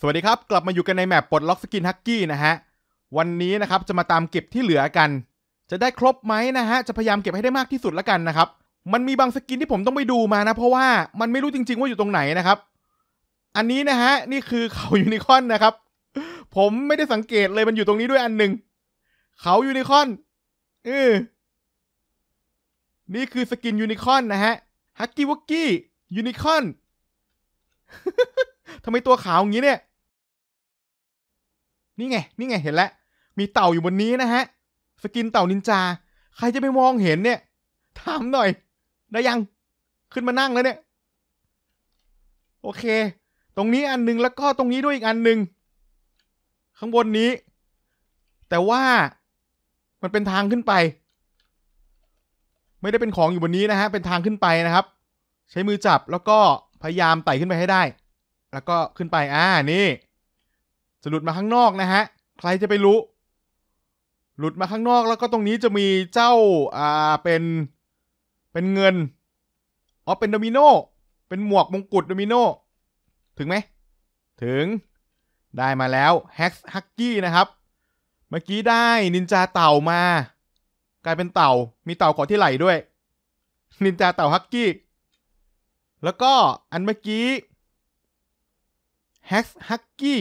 สวัสดีครับกลับมาอยู่กันในแมปปลดล็อกสกินฮักกี้นะฮะวันนี้นะครับ จะมาตามเก็บที่เหลือกัน จะได้ครบไหมนะฮะจะพยายามเก็บให้ได้มากที่สุดแล้วกันนะครับ มันมีบางสกินที่ผมต้องไปดูมานะ เพราะว่ามันไม่รู้จริงๆว่าอยู่ตรงไหนนะครับ อันนี้นะฮะ นี่คือเขายูนิคอนนะครับ ผมไม่ได้สังเกตเลยมันอยู่ตรงนี้ด้วยอันหนึ่งเขายูนิคอนเออนี่คือสกินยูนิคอนนะฮะฮักกี้วักกี้ยูนิคอนทำไมตัวขาวอย่างนี้เนี่ยนี่ไงนี่ไงเห็นแล้วมีเต่าอยู่บนนี้นะฮะ สกินเต่านินจา ใครจะไปมองเห็นเนี่ยถามหน่อยได้ยังขึ้นมานั่งแล้วเนี่ย โอเค ตรงนี้อันนึง แล้วก็ตรงนี้ด้วยอีกอันนึง ข้างบนนี้ แต่ว่ามันเป็นทางขึ้นไป ไม่ได้เป็นของอยู่บนนี้นะฮะ เป็นทางขึ้นไปนะครับ ใช้มือจับแล้วก็พยายามไต่ขึ้นไปให้ได้ แล้วก็ขึ้นไปอ่านี่จะหลุดมาข้างนอกนะฮะ ใครจะไปรู้ หลุดมาข้างนอกแล้วก็ตรงนี้จะมีเจ้า อ่า เป็น เป็นเงิน อ๋อ เป็นโดมิโน เป็นหมวกมงกุฎโดมิโน ถึงไหม ถึง ได้มาแล้วแฮกฮักกี้นะครับ เมื่อกี้ได้นินจาเต่ามา กลายเป็นเต่า มีเต่าขอที่ไหลด้วย นินจาเต่าฮักกี้ แล้วก็อันเมื่อกี้ แฮกฮักกี้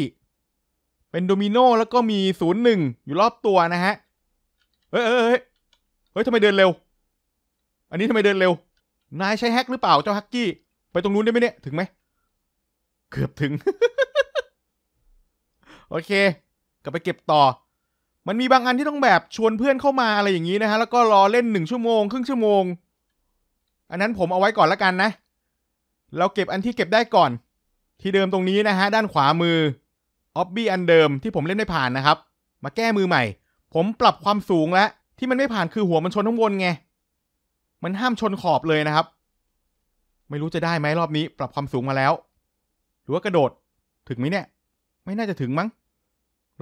เ็นโดมิโนแล้วก็มีศูนย์หนึ่งอยู่รอบตัวนะฮะ เฮ้ยเฮ้ย เฮ้ย ทำไมเดินเร็ว อันนี้ทำไมเดินเร็ว นายใช้แฮกหรือเปล่า เจ้าฮักกี้ ไปตรงนู้นได้ไหมเนี่ย ถึงไหม เกือบถึง โอเค กลับไปเก็บต่อ มันมีบางอันที่ต้องแบบชวนเพื่อนเข้ามาอะไรอย่างนี้นะฮะ แล้วก็รอเล่นหนึ่งชั่วโมงครึ่งชั่วโมง อันนั้นผมเอาไว้ก่อนละกันนะ เราเก็บอันที่เก็บได้ก่อน ที่เดิมตรงนี้นะฮะ ด้านขวามือออบบี้อันเดิมที่ผมเล่นไม่ผ่านนะครับ มาแก้มือใหม่ ผมปรับความสูงและที่มันไม่ผ่านคือหัวมันชนข้างบนไงมันห้ามชนขอบเลยนะครับ ไม่รู้จะได้ไหมรอบนี้ ปรับความสูงมาแล้ว หรือว่ากระโดดถึงไหมเนี่ยไม่น่าจะถึงมั้ง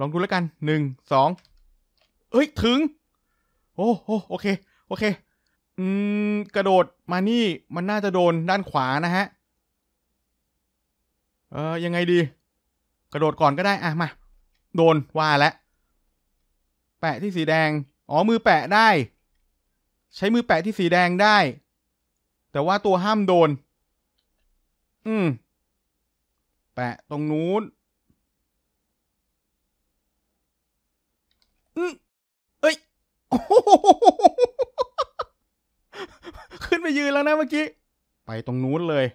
ลองดูแล้วกันหนึ่งสองเอ้ยถึง โอ้โอโอเค โอเค อืมกระโดดมานี่ มันน่าจะโดนด้านขวานะฮะ เออยังไงดีกระโดดก่อนก็ได้ อ่ะมา โดนว่าแล้วแปะที่สีแดง อ๋อมือแปะได้ ใช้มือแปะที่สีแดงได้ แต่ว่าตัวห้ามโดน อืมแปะตรงนู้นอืมเอ้ยขึ้นไปยืนแล้วนะเมื่อกี้ ไปตรงนู้นเลย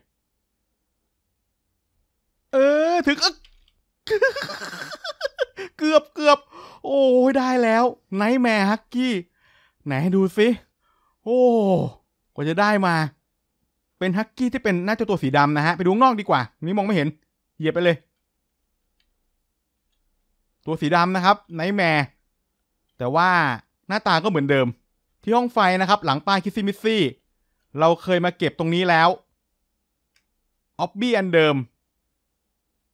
เออถึงเกือบเกือบโอ้ยได้แล้วไนท์แมร์ฮักกี้ไหนดูสิโอ้กว่าจะได้มา เป็นฮักกี้ที่เป็นหน้าจะตัวสีดำนะฮะ ไปดูงอกดีกว่า นี่มองไม่เห็นเหยียบไปเลย ตัวสีดำนะครับไนท์แมร์แต่ว่าหน้าตาก็เหมือนเดิม ที่ห้องไฟนะครับ หลังป้ายคิซิมิซี่ เราเคยมาเก็บตรงนี้แล้วออบบี้อันเดิม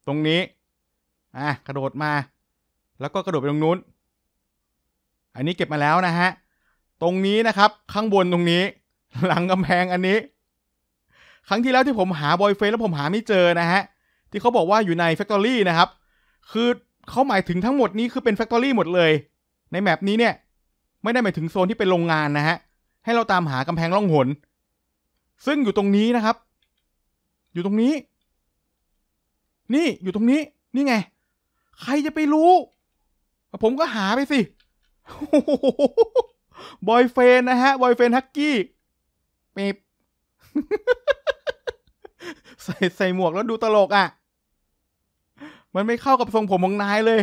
ตรงนี้อ่ะกระโดดมาแล้วก็กระโดดไปตรงนู้น อันนี้เก็บมาแล้วนะฮะ ตรงนี้นะครับ ข้างบนตรงนี้ หลังกำแพงอันนี้ ครั้งที่แล้วที่ผมหาบอยเฟนแล้วผมหาไม่เจอนะฮะ ที่เขาบอกว่าอยู่ในแฟคทอรี่นะครับ คือเขาหมายถึงทั้งหมดนี้คือเป็นแฟคทอรี่หมดเลย ในแมปนี้เนี่ย ไม่ได้หมายถึงโซนที่เป็นโรงงานนะฮะ ให้เราตามหากำแพงล่องหน ซึ่งอยู่ตรงนี้นะครับ อยู่ตรงนี้ นี่อยู่ตรงนี้ นี่ไง ใครจะไปรู้ผมก็หาไปสิ บอยเฟนนะฮะ บอยเฟนฮักกี้ เปบใส่ ใส่หมวกแล้วดูตลกอ่ะ มันไม่เข้ากับทรงผมของนายเลย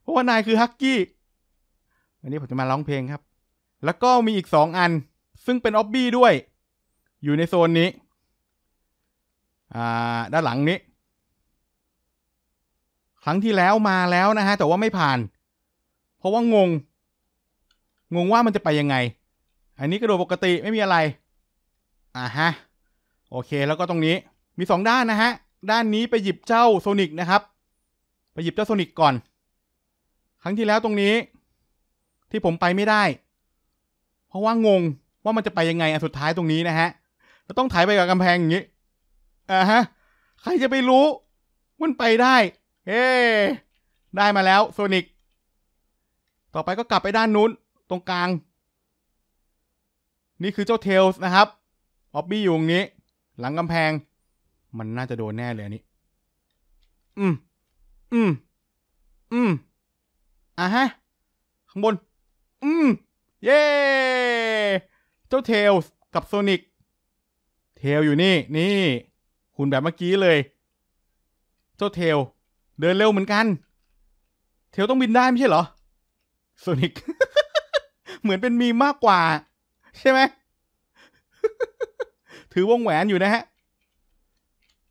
เพราะว่านายคือฮักกี้วันนี้ผมจะมาร้องเพลงครับ แล้วก็มีอีกสองอัน ซึ่งเป็นออบบี้ด้วย อยู่ในโซนนี้ อ่า ด้านหลังนี้ครั้งที่แล้วมาแล้วนะฮะแต่ว่าไม่ผ่าน เพราะว่างงงงว่ามันจะไปยังไง อันนี้กระโดดปกติไม่มีอะไร อ่าฮะ โอเคแล้วก็ตรงนี้ มีสองด้านนะฮะ ด้านนี้ไปหยิบเจ้าโซนิกนะครับ ไปหยิบเจ้าโซนิกก่อน ครั้งที่แล้วตรงนี้ ที่ผมไปไม่ได้ เพราะว่างงว่ามันจะไปยังไง อันสุดท้ายตรงนี้นะฮะเราต้องถ่ายไปกับกำแพงอย่างนี้อ่าฮะใครจะไปรู้ มันไปได้เอ้ได้มาแล้วโซนิกต่อไปก็กลับไปด้านนู้นตรงกลาง นี่คือเจ้าเทลส์นะครับออบบี้อยู่ตรงนี้ หลังกำแพง มันน่าจะโดนแน่เลยอันนี้ อืม อืม อืมอ่ะฮะข้างบน อืมเย้ เจ้าเทลส์กับโซนิกเทลอยู่นี่ นี่คุณแบบเมื่อกี้เลย เจ้าเทลเดินเร็วเหมือนกัน เทลต้องบินได้ไม่ใช่เหรอโซนิกเหมือนเป็นมีมากกว่า ใช่ไหม ถือวงแหวนอยู่นะฮะ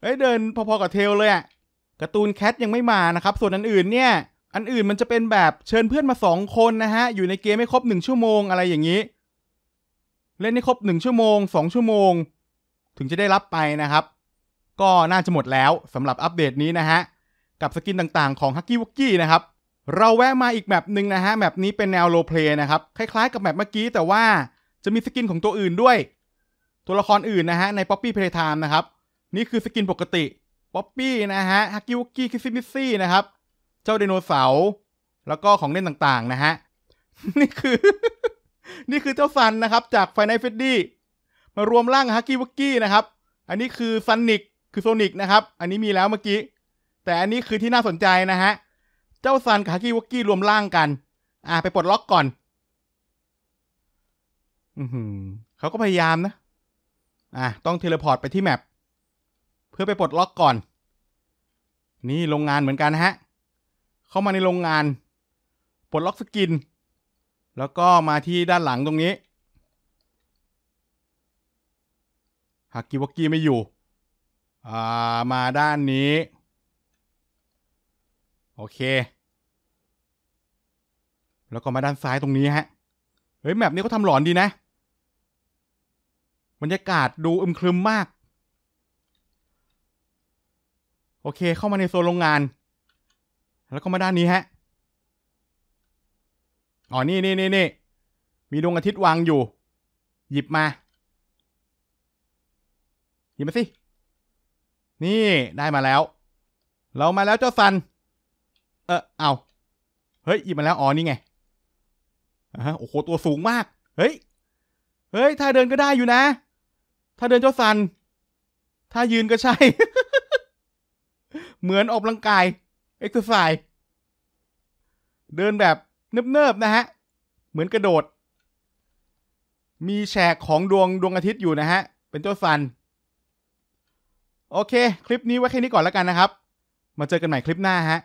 เฮ้ยเดิน พอๆ กับเทลเลยอะการ์ตูนแคทยังไม่มานะครับ ส่วนอันอื่นเนี่ย อันอื่นมันจะเป็นแบบเชิญเพื่อนมาสองคนนะฮะ อยู่ในเกมไม่ครบหนึ่งชั่วโมงอะไรอย่างนี้ เล่นให้ครบหนึ่งชั่วโมงสองชั่วโมง ถึงจะได้รับไปนะครับ ก็น่าจะหมดแล้วสำหรับอัปเดตนี้นะฮะกับสกินต่างๆของฮักกี้วุกกี้นะครับ เราแวะมาอีกแมปหนึ่งนะฮะแมปนี้เป็นแนวโลเพลย์นะครับ คล้ายๆกับแมปเมื่อกี้ แต่ว่าจะมีสกินของตัวอื่นด้วย ตัวละครอื่นนะฮะในป๊อปปี้เพลย์ไทม์นะครับ นี่คือสกินปกติ ป๊อปปี้นะฮะ ฮักกี้วุกกี้คิซิมิซี่นะครับ เจ้าไดโนเสาร์ แล้วก็ของเล่นต่างๆ นะฮะ นี่คือ นี่คือเจ้าซันนะครับจากไฟนอลเฟดดี้มารวมร่างฮักกี้วักกี้นะครับ อันนี้คือซันนิกคือโซนิกนะครับ อันนี้มีแล้วเมื่อกี้แต่อันนี้คือที่น่าสนใจนะฮะ เจ้าซันกับฮากี้วอกกี้รวมร่างกัน อ่าไปปลดล็อกก่อนอืเขาก็พยายามนะ อ่าต้องเทเลพอร์ตไปที่แมปเพื่อไปปลดล็อกก่อน นี่โรงงานเหมือนกันฮะ เข้ามาในโรงงาน ปลดล็อกสกิน แล้วก็มาที่ด้านหลังตรงนี้ฮากิวอกกี้ไม่อยู่ อ่ามาด้านนี้โอเค แล้วก็มาด้านซ้ายตรงนี้ฮะ เฮ้ย แมปนี้เขาทำหลอนดีนะ บรรยากาศดูอึมครึมมาก โอเค เข้ามาในโซนโรงงาน แล้วก็มาด้านนี้ฮะ อ๋อ นี่นี่นี่นี่ มีดวงอาทิตย์วางอยู่ หยิบมา หยิบมาสิ นี่ ได้มาแล้ว เรามาแล้วเจ้าซันออเอาเฮ้ยหยิบมาแล้วอ๋อนี่ไงอ่ะโอ้โห ตัวสูงมากเฮ้ย เฮ้ย ถ้าเดินก็ได้อยู่นะ ถ้าเดินเจ้าสัน ถ้ายืนก็ใช่ เหมือนออกกำลังกายเอ็กซ์ไซส์เดินแบบเนิบๆนะฮะ เหมือนกระโดด มีแฉกของดวงดวงอาทิตย์อยู่นะฮะ เป็นเจ้าสันโอเค คลิปนี้ไว้แค่นี้ก่อนแล้วกันนะครับ มาเจอกันใหม่คลิปหน้าฮะ